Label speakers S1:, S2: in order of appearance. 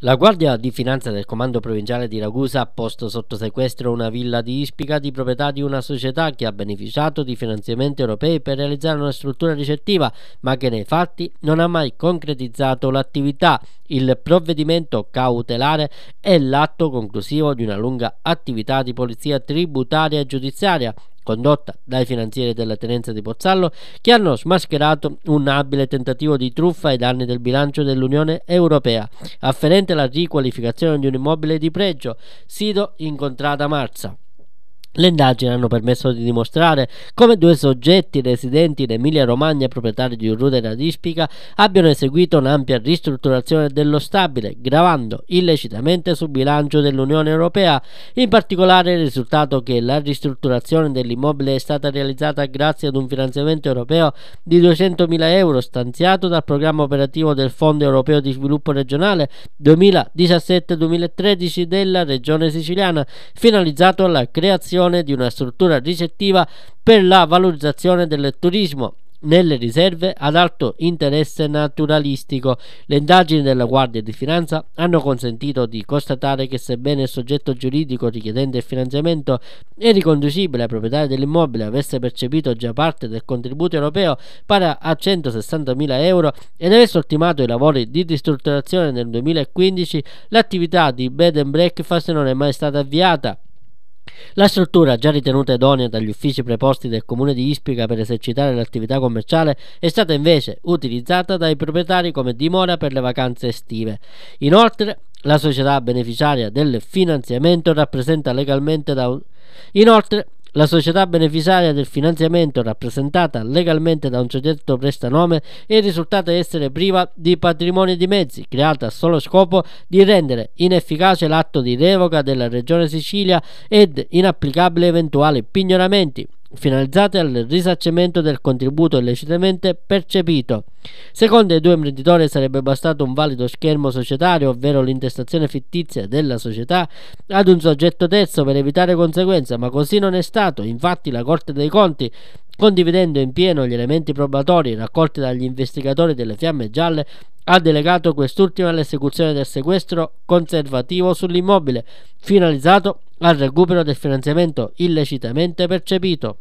S1: La Guardia di Finanza del Comando Provinciale di Ragusa ha posto sotto sequestro una villa di Ispica di proprietà di una società che ha beneficiato di finanziamenti europei per realizzare una struttura ricettiva, ma che nei fatti non ha mai concretizzato l'attività. Il provvedimento cautelare è l'atto conclusivo di una lunga attività di polizia tributaria e giudiziaria condotta dai finanzieri della tenenza di Pozzallo, che hanno smascherato un abile tentativo di truffa ai danni del bilancio dell'Unione Europea, afferente alla riqualificazione di un immobile di pregio, sito in contrada Marza. Le indagini hanno permesso di dimostrare come due soggetti residenti in Emilia-Romagna proprietari di un rudere ad Ispica abbiano eseguito un'ampia ristrutturazione dello stabile, gravando illecitamente sul bilancio dell'Unione Europea. In particolare il risultato che la ristrutturazione dell'immobile è stata realizzata grazie ad un finanziamento europeo di 200.000 euro stanziato dal programma operativo del Fondo Europeo di Sviluppo Regionale 2017-2013 della Regione Siciliana, finalizzato alla creazione creazione di una struttura ricettiva per la valorizzazione del turismo nelle riserve ad alto interesse naturalistico. Le indagini della Guardia di Finanza hanno consentito di constatare che sebbene il soggetto giuridico richiedente il finanziamento è riconducibile ai proprietari dell'immobile avesse percepito già parte del contributo europeo pari a 160.000 euro ed avesse ultimato i lavori di ristrutturazione nel 2015, l'attività di bed and breakfast non è mai stata avviata la struttura, già ritenuta idonea dagli uffici preposti del comune di Ispica per esercitare l'attività commerciale, è stata invece utilizzata dai proprietari come dimora per le vacanze estive. Inoltre, la società beneficiaria del finanziamento rappresenta legalmente da un Inoltre, la società beneficiaria del finanziamento rappresentata legalmente da un soggetto prestanome è risultata essere priva di patrimoni e di mezzi, creata a solo scopo di rendere inefficace l'atto di revoca della Regione Sicilia ed inapplicabile eventuali pignoramenti finalizzate al risarcimento del contributo illecitamente percepito. Secondo i due imprenditori sarebbe bastato un valido schermo societario, ovvero l'intestazione fittizia della società, ad un soggetto terzo per evitare conseguenze, ma così non è stato. Infatti la Corte dei Conti condividendo in pieno gli elementi probatori raccolti dagli investigatori delle Fiamme Gialle, ha delegato quest'ultima all'esecuzione del sequestro conservativo sull'immobile, finalizzato al recupero del finanziamento illecitamente percepito.